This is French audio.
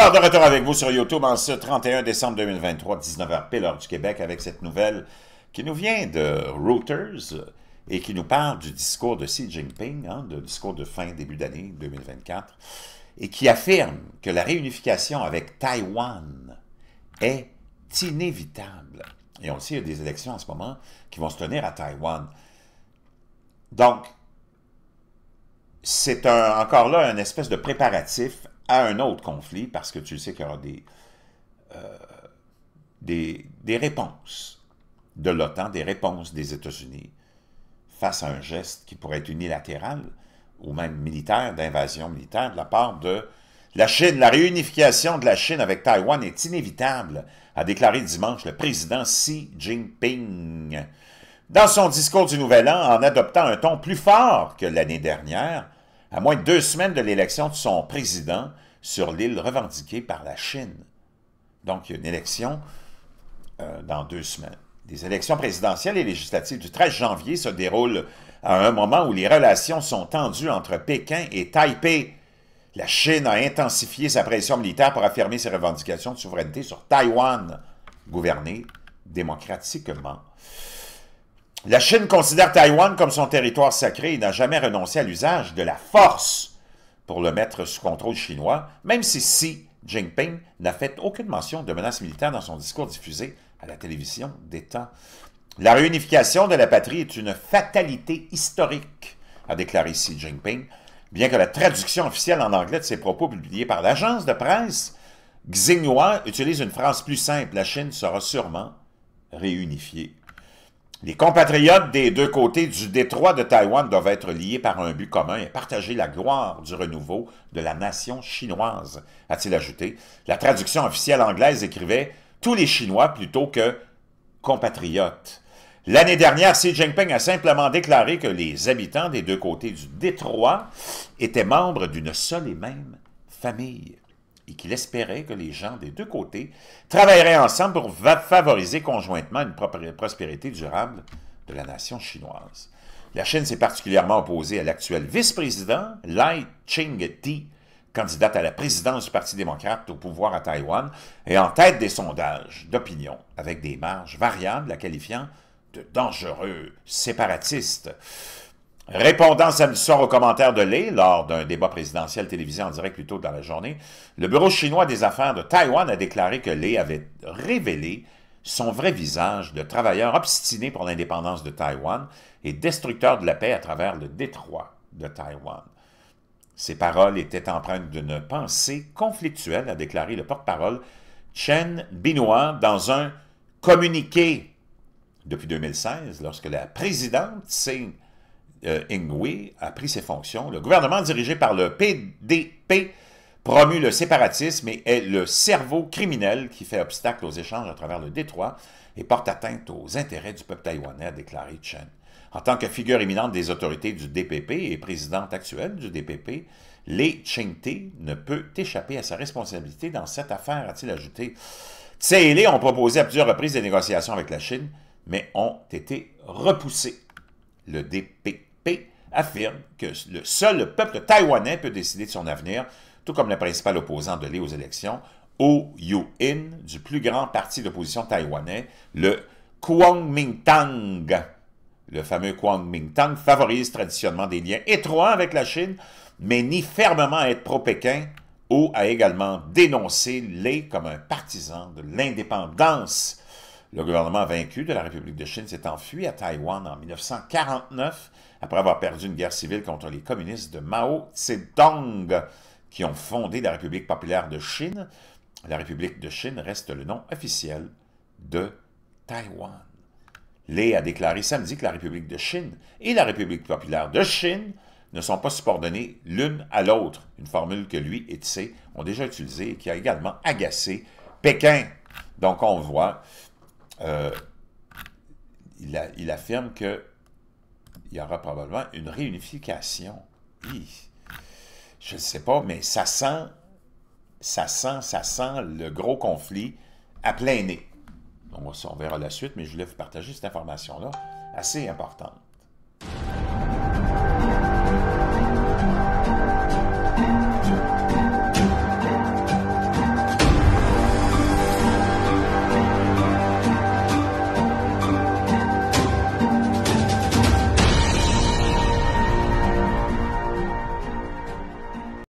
Alors, de retour avec vous sur YouTube en ce 31 décembre 2023, 19h pile heure du Québec, avec cette nouvelle qui nous vient de Reuters et qui nous parle du discours de Xi Jinping, hein, de discours de fin début d'année 2024, et qui affirme que la réunification avec Taïwan est inévitable. Et on sait, il y a des élections en ce moment qui vont se tenir à Taïwan. Donc, c'est encore là un espèce de préparatif à un autre conflit parce que tu sais qu'il y aura euh, des, des réponses de l'OTAN, des réponses des États-Unis face à un geste qui pourrait être unilatéral ou même militaire, d'invasion militaire de la part de la Chine. La réunification de la Chine avec Taïwan est inévitable, a déclaré dimanche le président Xi Jinping. Dans son discours du Nouvel An, en adoptant un ton plus fort que l'année dernière, à moins de deux semaines de l'élection de son président sur l'île revendiquée par la Chine. Donc, il y a une élection euh, dans deux semaines. Les élections présidentielles et législatives du 13 janvier se déroulent à un moment où les relations sont tendues entre Pékin et Taipei. La Chine a intensifié sa pression militaire pour affirmer ses revendications de souveraineté sur Taïwan, gouverné démocratiquement. La Chine considère Taïwan comme son territoire sacré et n'a jamais renoncé à l'usage de la force pour le mettre sous contrôle chinois, même si Xi Jinping n'a fait aucune mention de menace militaire dans son discours diffusé à la télévision d'État. La réunification de la patrie est une fatalité historique, a déclaré Xi Jinping, bien que la traduction officielle en anglais de ses propos publiés par l'agence de presse Xinhua utilise une phrase plus simple, la Chine sera sûrement réunifiée les compatriotes des deux côtés du détroit de Taïwan doivent être liés par un but commun et partager la gloire du renouveau de la nation chinoise, a-t-il ajouté. La traduction officielle anglaise écrivait tous les Chinois plutôt que compatriotes. L'année dernière, Xi Jinping a simplement déclaré que les habitants des deux côtés du détroit étaient membres d'une seule et même famille et qu'il espérait que les gens des deux côtés travailleraient ensemble pour favoriser conjointement une prospérité durable de la nation chinoise. La Chine s'est particulièrement opposée à l'actuel vice-président Lai Ching-ti, candidate à la présidence du Parti démocrate au pouvoir à Taïwan, et en tête des sondages d'opinion, avec des marges variables la qualifiant de dangereux séparatiste. Répondant samedi soir aux commentaires de Lee lors d'un débat présidentiel télévisé en direct plus tôt dans la journée, le Bureau chinois des affaires de Taïwan a déclaré que Lee avait révélé son vrai visage de travailleur obstiné pour l'indépendance de Taïwan et destructeur de la paix à travers le détroit de Taïwan. Ces paroles étaient empreintes d'une pensée conflictuelle, a déclaré le porte-parole Chen Binua dans un communiqué depuis 2016, lorsque la présidente signe euh, a pris ses fonctions, le gouvernement dirigé par le PDP promue le séparatisme et est le cerveau criminel qui fait obstacle aux échanges à travers le Détroit et porte atteinte aux intérêts du peuple taïwanais, a déclaré Chen. En tant que figure éminente des autorités du DPP et présidente actuelle du DPP, Lei Ching-te ne peut échapper à sa responsabilité dans cette affaire, a-t-il ajouté. Tsai et Lei ont proposé à plusieurs reprises des négociations avec la Chine, mais ont été repoussées. Le DPP affirme que le seul peuple taïwanais peut décider de son avenir, tout comme le principal opposant de Lee aux élections, Ou Yu-in, du plus grand parti d'opposition taïwanais, le Kuomintang. Le fameux Kuomintang favorise traditionnellement des liens étroits avec la Chine, mais nie fermement à être pro-Pékin. Ou a également dénoncé Lé comme un partisan de l'indépendance le gouvernement vaincu de la République de Chine s'est enfui à Taïwan en 1949 après avoir perdu une guerre civile contre les communistes de Mao Zedong qui ont fondé la République populaire de Chine. La République de Chine reste le nom officiel de Taïwan. Lé a déclaré samedi que la République de Chine et la République populaire de Chine ne sont pas subordonnées l'une à l'autre, une formule que lui et Tse ont déjà utilisée et qui a également agacé Pékin. Donc on voit euh, il, il, affirme qu'il y aura probablement une réunification. Je ne sais pas, mais ça sent, ça sent, ça sent le gros conflit à plein nez. On, on verra la suite, mais je voulais vous partager cette information-là, assez importante.